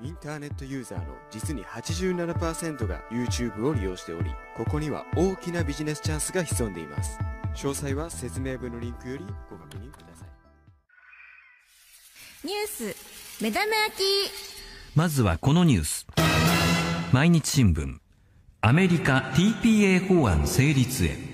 インターネットユーザーの実に87%が YouTube を利用しており、ここには大きなビジネスチャンスが潜んでいます。詳細は説明文のリンクよりご確認ください。ニュース、目玉焼き。まずはこのニュース。毎日新聞、アメリカ TPA 法案成立へ。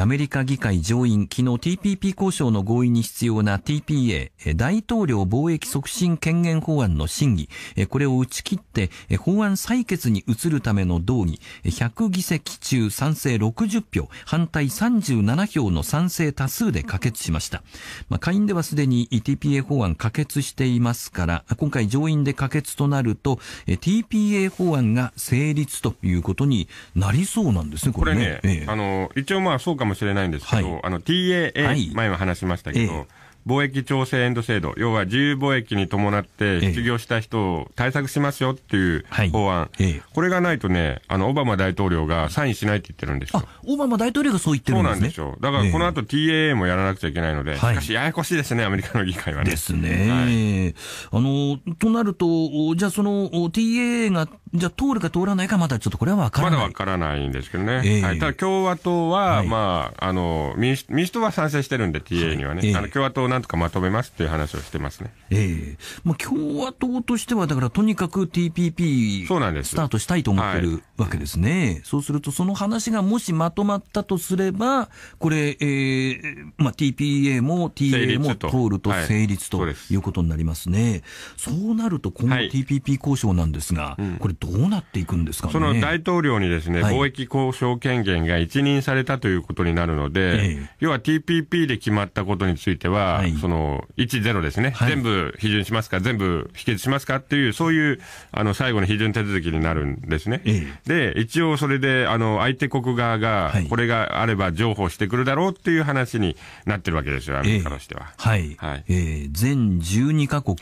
アメリカ議会上院、昨日 TPP 交渉の合意に必要な TPA、大統領貿易促進権限法案の審議、これを打ち切って、法案採決に移るための動議、100議席中賛成60票、反対37票の賛成多数で可決しました。まあ、下院ではすでに TPA 法案可決していますから、今回上院で可決となると、TPA 法案が成立ということになりそうなんですね、これね。これね、ええ、あの、一応まあ、そうかかもしれないんですけど、はい、あの TAA、前は話しましたけど、貿易調整エンド制度、要は自由貿易に伴って失業した人を対策しますよっていう法案、ええはいえ、これがないとね、あの、オバマ大統領がサインしないって言ってるんですよ。オバマ大統領がそう言ってるんですね。そうなんですよ。だからこの後 TAA もやらなくちゃいけないので、しかしややこしいですね、アメリカの議会はね。ですね。はい、あの、となると、じゃあその TAA が、じゃあ通るか通らないかまだちょっとこれはわからない。まだわからないんですけどね。はい、ただ共和党は、まあ、あの民主、民主党は賛成してるんで、TAA にはね。あの共和党なんとかまとめますっていう話をしてますね。ええー、も共和党としては、だからとにかく TPP そうなんですスタートしたいと思ってる、わけですね。そうすると、その話がもしまとまったとすれば、これ、えーまあ、TPA も TA も通ると成立と,、いうことになりますね。そうなると、今後 TPP 交渉なんですが、はい、これどうなっていくんですか、ね、その大統領にですね、貿易交渉権限が一任されたということになるので、えー、要は TPP で決まったことについては、その、1、0ですね、はい、全部批准しますか、全部否決しますかっていう、そういう、あの、最後の批准手続きになるんですね。ええ、で、一応それで、あの、相手国側が、これがあれば譲歩してくるだろうっていう話になってるわけですよ、アメリカとしては。はい。はい、えー、全12カ国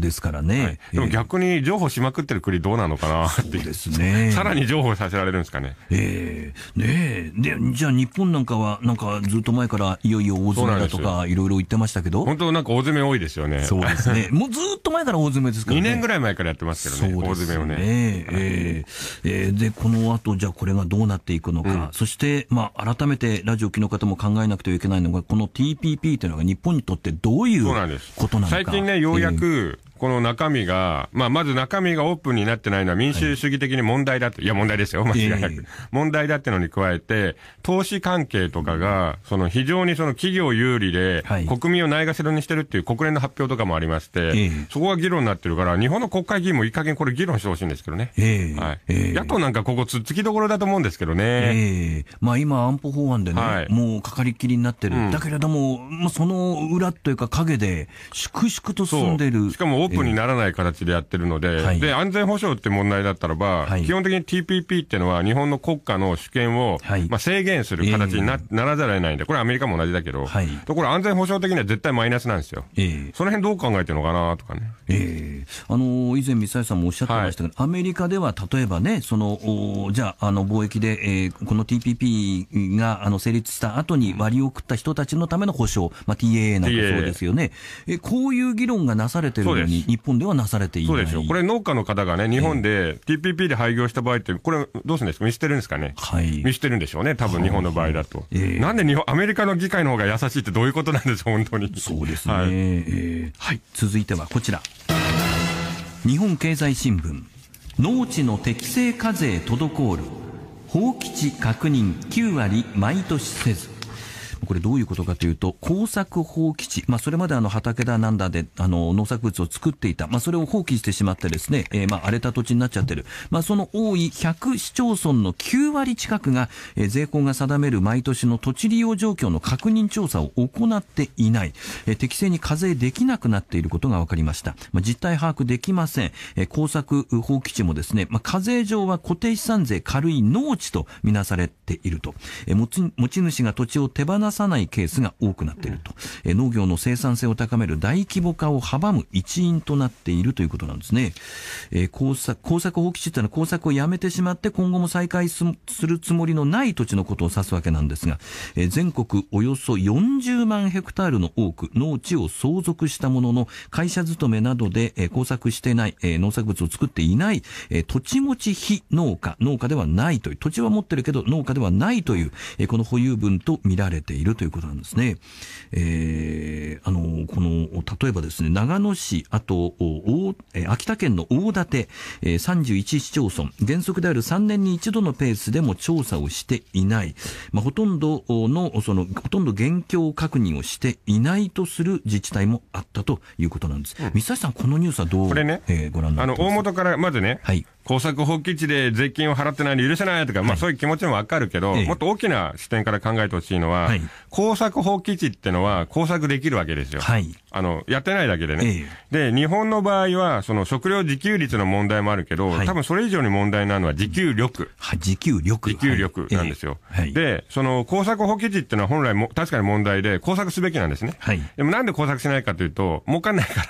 ですからね。で,、も逆に譲歩しまくってる国どうなのかなっていう。ですね。さらに譲歩させられるんですかね。ええねえ。で、じゃあ日本なんかは、なんかずっと前からいよいよ大詰めだとか、いろいろ言ってましたたけど。本当なんか大詰め多いですよね。そうですね。もうずっと前から大詰めですからね。2年ぐらい前からやってますけどね、大詰めをね。えー、えー、で、この後、じゃあこれがどうなっていくのか、うん、そして、まあ、改めてラジオ機の方も考えなくてはいけないのが、この TPP というのが日本にとってどういうことなのか。最近ね、ようやく、この中身が、まあ、まず中身がオープンになってないのは民主主義的に問題だって、はい、いや、問題ですよ、間違いなく。問題だってのに加えて、投資関係とかが、その非常にその企業有利で、はい、国民をないがしろにしてるっていう国連の発表とかもありまして、そこが議論になってるから、日本の国会議員もいい加減これ議論してほしいんですけどね。はい、野党なんかここつつきどころだと思うんですけどね。まあ、今、安保法案でね、はい、もうかかりっきりになってる。うん、だけれども、まあ、その裏というか影で、粛々と進んでる。しかもオープンにならない形でやってるので、えー、で、安全保障って問題だったらば、はい、基本的に TPP っていうのは日本の国家の主権を、はい、まあ、制限する形になえー、ならざるを得ないんで、これアメリカも同じだけど、はい、ところ安全保障的には絶対マイナスなんですよ。えー、その辺どう考えてるのかなとかね。えー、あのー、以前、三橋さんもおっしゃってましたけど、アメリカでは例えばね、その、おじゃあ、あの、貿易で、えー、この TPP があの成立した後に割り送った人たちのための保障、まあ、TAA なんかそうですよね。えこういう議論がなされてるのに、日本ではなされていないそうでしょう、これ、農家の方がね、日本で TPP で廃業した場合って、これ、どうするんですか、見捨てるんですかね、はい、見捨てるんでしょうね、多分日本の場合だと。はいえー、なんで日本アメリカの議会の方が優しいって、どういうことなんでしょう、本当に。そうですね、はい、えー、はい、続いてはこちら、日本経済新聞、農地の適正課税滞る、放棄地確認9割毎年せず。これどういうことかというと、耕作放棄地、まあ、それまであの畑だなんだであの農作物を作っていた、まあ、それを放棄してしまってですね、えー、まあ荒れた土地になっちゃってる、まあ、その多い100市町村の9割近くが、えー、税法が定める毎年の土地利用状況の確認調査を行っていない、えー、適正に課税できなくなっていることが分かりました、まあ、実態把握できません、えー、耕作放棄地もですね、まあ、課税上は固定資産税軽い農地とみなされていると、え持ち持ち主が土地を手放離さないケースが多くなっていると、え農業の生産性を高める大規模化を阻む一因となっているということなんですね、え工作工作放棄地というのは工作をやめてしまって今後も再開すするつもりのない土地のことを指すわけなんですが、え全国およそ40万ヘクタールの多く農地を相続したものの会社勤めなどで、え工作してない、え農作物を作っていない、え土地持ち非農家農家ではないという土地は持ってるけど農家ではないという、えこの保有分と見られているということなんですね。えー、あの、この、例えばですね、長野市、あと、お秋田県の大館、えー、31市町村、原則である3年に一度のペースでも調査をしていない、まあ、ほとんどの、その、ほとんど現況確認をしていないとする自治体もあったということなんです。うん、三橋さん、このニュースはどう、これね、えー、ご覧になってますかあの、大元から、まずね、はい、工作放棄地で税金を払ってないの許せないとか、まあそういう気持ちもわかるけど、もっと大きな視点から考えてほしいのは、工作放棄地ってのは工作できるわけですよ。はい、あの、やってないだけでね。で、日本の場合は、その食料自給率の問題もあるけど、多分それ以上に問題なのは自給力。は自給力。自給力なんですよ。で、その工作放棄地ってのは本来も、確かに問題で工作すべきなんですね。でもなんで工作しないかというと、儲かんないから。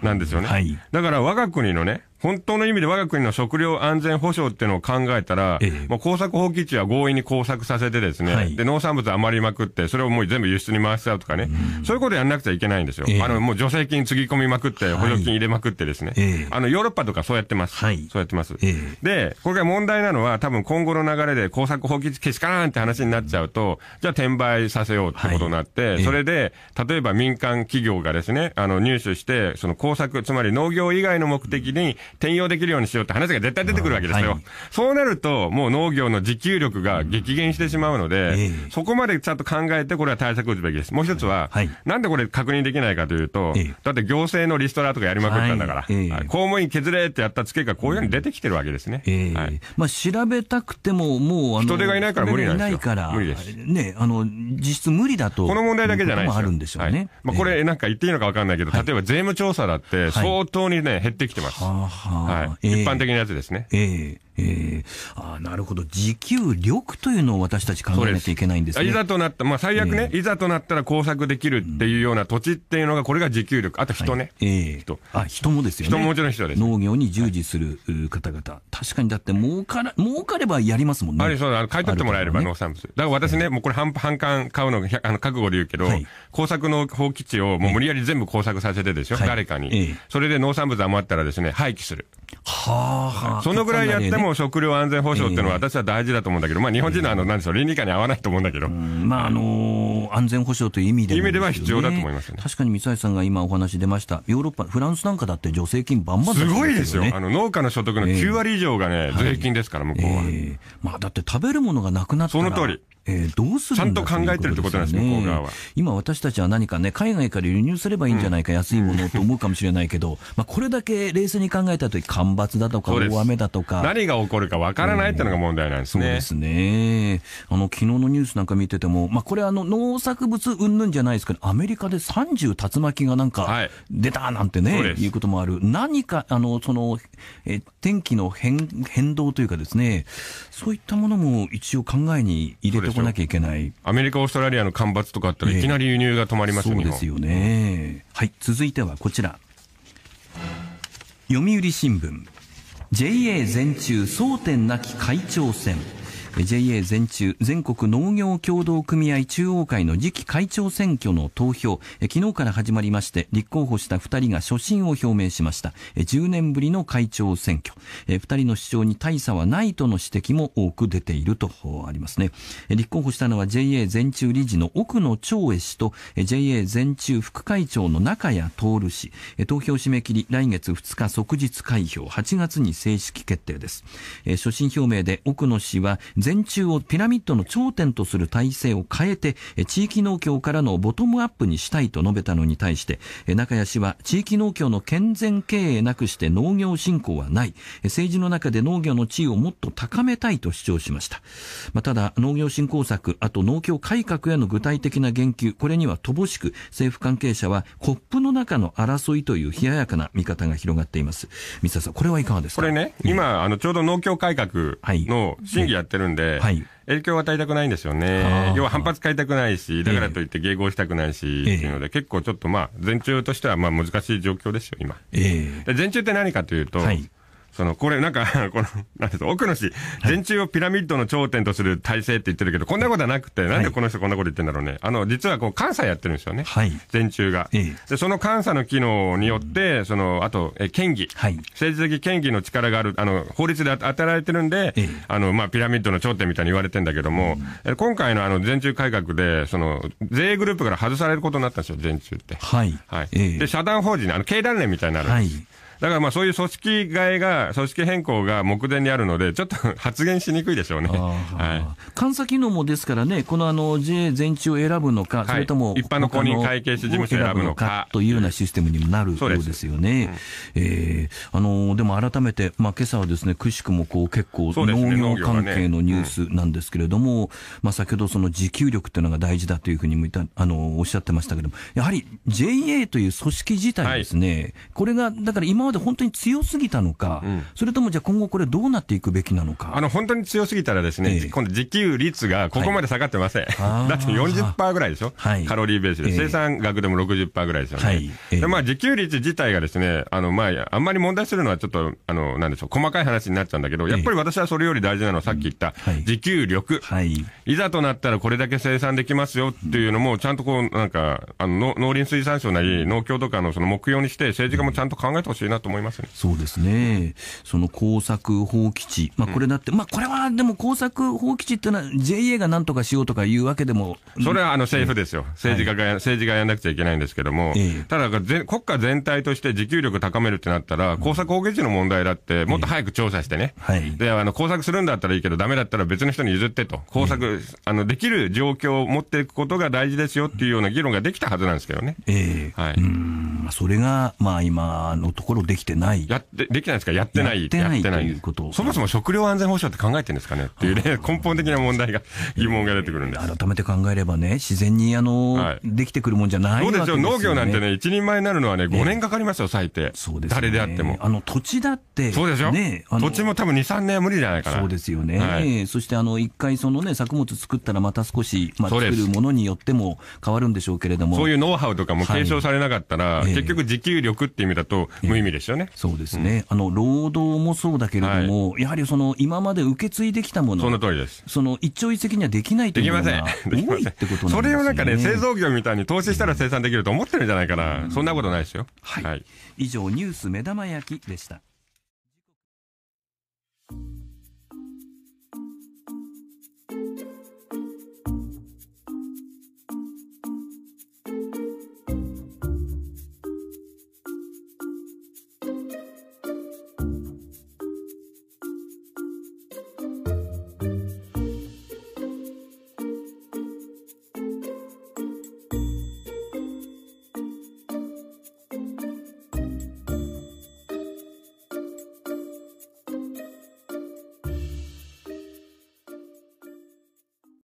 なんですよね。はい、だから我が国のね、本当の意味で我が国の食料安全保障っていうのを考えたら、ええ、もう工作放棄地は強引に工作させてですね、はい、で、農産物余りまくって、それをもう全部輸出に回しちゃうとかね、うん、そういうことやんなくちゃいけないんですよ。え、あの、もう助成金つぎ込みまくって、補助金入れまくってですね、はい、あの、ヨーロッパとかそうやってます。はい、そうやってます。で、これが問題なのは、多分今後の流れで工作放棄地けしからんって話になっちゃうと、じゃあ転売させようってことになって、それで、例えば民間企業がですね、あの、入手して、その工作、つまり農業以外の目的に、転用できるようにしようって話が絶対出てくるわけですよ。はい、そうなると、もう農業の自給力が激減してしまうので、えー、そこまでちゃんと考えて、これは対策打つべきです。もう一つは、はい、なんでこれ確認できないかというと、えー、だって行政のリストラとかやりまくったんだから、はいえー、公務員削れってやったつけがこういうふうに出てきてるわけですね。まあ、調べたくても、もう人手がいないから無理なんですよ。いないからね、あの、実質無理だと。この問題だけじゃないですあるんでしょうね。まあ、これ、なんか言っていいのか分かんないけど、例えば税務調査だって、相当にね、減ってきてます。はあ、はい、一般的なやつですね。えーえー、あなるほど、持久力というのを私たち考えなきゃいけないんですね。すいざとなった、まあ、最悪ね、えー、いざとなったら工作できるっていうような土地っていうのが、これが持久力、あと人ね、はい、えー、人あ人もですよね、人ももちろん人です。農業に従事する方々、はい、確かにだって儲から、儲かればやりますもんね。あれそうだ、買い取ってもらえれば、ね、農産物。だから私ね、えー、もうこれ半、半缶買うのあの覚悟で言うけど、はい、工作の放棄地をもう無理やり全部工作させてでしょ、誰かに、それで農産物余ったらですね、廃棄する。はあ、はあ、そのぐらいやってもも食料安全保障っていうのは私は大事だと思うんだけど、まあ日本人のあの、なんでしょう、倫理観に合わないと思うんだけど。まああのー、安全保障という意味で、ね、意味では必要だと思います、ね、確かに三橋さんが今お話出ました、ヨーロッパ、フランスなんかだって助成金バンバンす、ね,、ごいですよ。あの、農家の所得の9割以上がね、税金ですから、向こうは、まあだって食べるものがなくなったら。その通り。えー、どうするちゃんと考えてるってことなんですね、今、私たちは何かね、海外から輸入すればいいんじゃないか、うん、安いものと思うかもしれないけど、まあ、これだけ冷静に考えたとき、干ばつだとか、大雨だとか。何が起こるかわからないっていうのが問題なんですね。そうですね。あの、昨日のニュースなんか見てても、まあ、これ、あの、農作物うんぬんじゃないですけど、アメリカで30竜巻がなんか、出たなんてね、はい、いうこともある。何か、あの、その、え天気の変変動というかですね、そういったものも一応考えに入れてなきゃいけない。アメリカ、オーストラリアの干ばつとかあったら、いきなり輸入が止まります、えー、そうですよね。はい、続いてはこちら。読売新聞。JA 全中争点なき会長選。JA 全中全国農業協同組合中央会の次期会長選挙の投票昨日から始まりまして立候補した2人が所信を表明しました10年ぶりの会長選挙2人の主張に大差はないとの指摘も多く出ているとありますね立候補したのは JA 全中理事の奥野長恵氏と JA 全中副会長の中谷徹氏投票締め切り来月2日即日開票8月に正式決定です所信表明で奥野氏は全中をピラミッドの頂点とする体制を変えて、地域農協からのボトムアップにしたいと述べたのに対して、中谷氏は地域農協の健全経営なくして農業振興はない。政治の中で農業の地位をもっと高めたいと主張しました。まあ、ただ、農業振興策、あと農協改革への具体的な言及、これには乏しく、政府関係者はコップの中の争いという冷ややかな見方が広がっています。三沢さん、これはいかがですかこれね、今、あの、ちょうど農協改革の審議やってるんで、はい、影響を与えたくないんですよね。要は反発変えたくないし、だからといって迎合したくないし、っていうので、結構ちょっとまあ、前中としてはまあ難しい状況ですよ、今。えー、前中って何かというと、はいその、これなんか この、なんです奥の氏、全中をピラミッドの頂点とする体制って言ってるけど、こんなことはなくて、なんでこの人こんなこと言ってんだろうね。あの、実はこう、監査やってるんですよね。はい。全中が。で、その監査の機能によって、その、あと、え、県議。はい。政治的権議の力がある、あの、法律で与えられてるんで、あの、まあ、ピラミッドの頂点みたいに言われてんだけども、今回のあの、全中改革で、その、税グループから外されることになったんですよ、全中って。はい。はい。で、社団法人、あの、経団連みたいになるんです。はい。だからまあそういう組織替えが、組織変更が目前にあるので、ちょっと発言しにくいでしょうね。はい、監査機能もですからね、このあの JA 全地を選ぶのか、それとも一般の公認会計士事務所を選ぶのかというようなシステムにもなるそうですよね。うん、えー、あのでも改めて、まあ今朝はですね、くしくもこう結構農業関係のニュースなんですけれども、ねうん、まあ先ほどその持久力というのが大事だというふうにもあのおっしゃってましたけども、やはり JA という組織自体ですね、はい、これがだから今まで本当に強すぎたのか、うん、それともじゃあ今後これどうなっていくべきなのか。あの、本当に強すぎたらですね、えー、今度時給率がここまで下がってません。はい、だって40%ぐらいでしょ、はい、カロリーベースで。生産額でも60%ぐらいですよね。はいえー、でまあ、時給率自体がですね、あの、まあ、あんまり問題するのはちょっと、あの、なんでしょう、細かい話になっちゃうんだけど、やっぱり私はそれより大事なのはさっき言った、自給力、はい。いざとなったらこれだけ生産できますよっていうのも、ちゃんとこう、なんか、あの、農林水産省なり、農協とかのその目標にして、政治家もちゃんと考えてほしいなと思います、ね、そうですね、その工作放棄地、まあ、これだって、うん、まあ、これはでも工作放棄地っていうのは、JA がなんとかしようとかいうわけでもそれはあの政府ですよ、政治家が、はい、政治がやらなくちゃいけないんですけども、えー、ただ国家全体として持久力高めるってなったら、工作放棄地の問題だって、もっと早く調査してね、えー、はい、であの工作するんだったらいいけど、だめだったら別の人に譲ってと、工作、えー、あのできる状況を持っていくことが大事ですよっていうような議論ができたはずなんですけどね。えーはい、うんそれが、まあ、今のところできてない。やできないですかやってない。やってないいうことそもそも食料安全保障って考えてるんですかねっていうね、根本的な問題が、疑問が出てくるんです。改めて考えればね、自然に、あの、はい、できてくるもんじゃないわけですよ、ね。そうですよ。農業なんてね、一人前になるのはね、5年かかりますよ、最低。そうです、ね、誰であっても。あの、土地だって。そうでね。土地も多分2、3年は無理じゃないかな。そうですよね。はい、そして、あの、一回そのね、作物作ったらまた少し、まあ、作るものによっても変わるんでしょうけれども。そういうノウハウとかも継承されなかったら、はい結局自給力っていう意味だと無意味です。ですよね。そうですね。うん、あの、労働もそうだけれども、はい、やはりその、今まで受け継いできたもの。その通りです。その、一朝一夕にはできないというのが多いってことなんですね。それをなんかね、製造業みたいに投資したら生産できると思ってるんじゃないかな。うん、そんなことないですよ。はい。はい、以上、ニュース目玉焼きでした。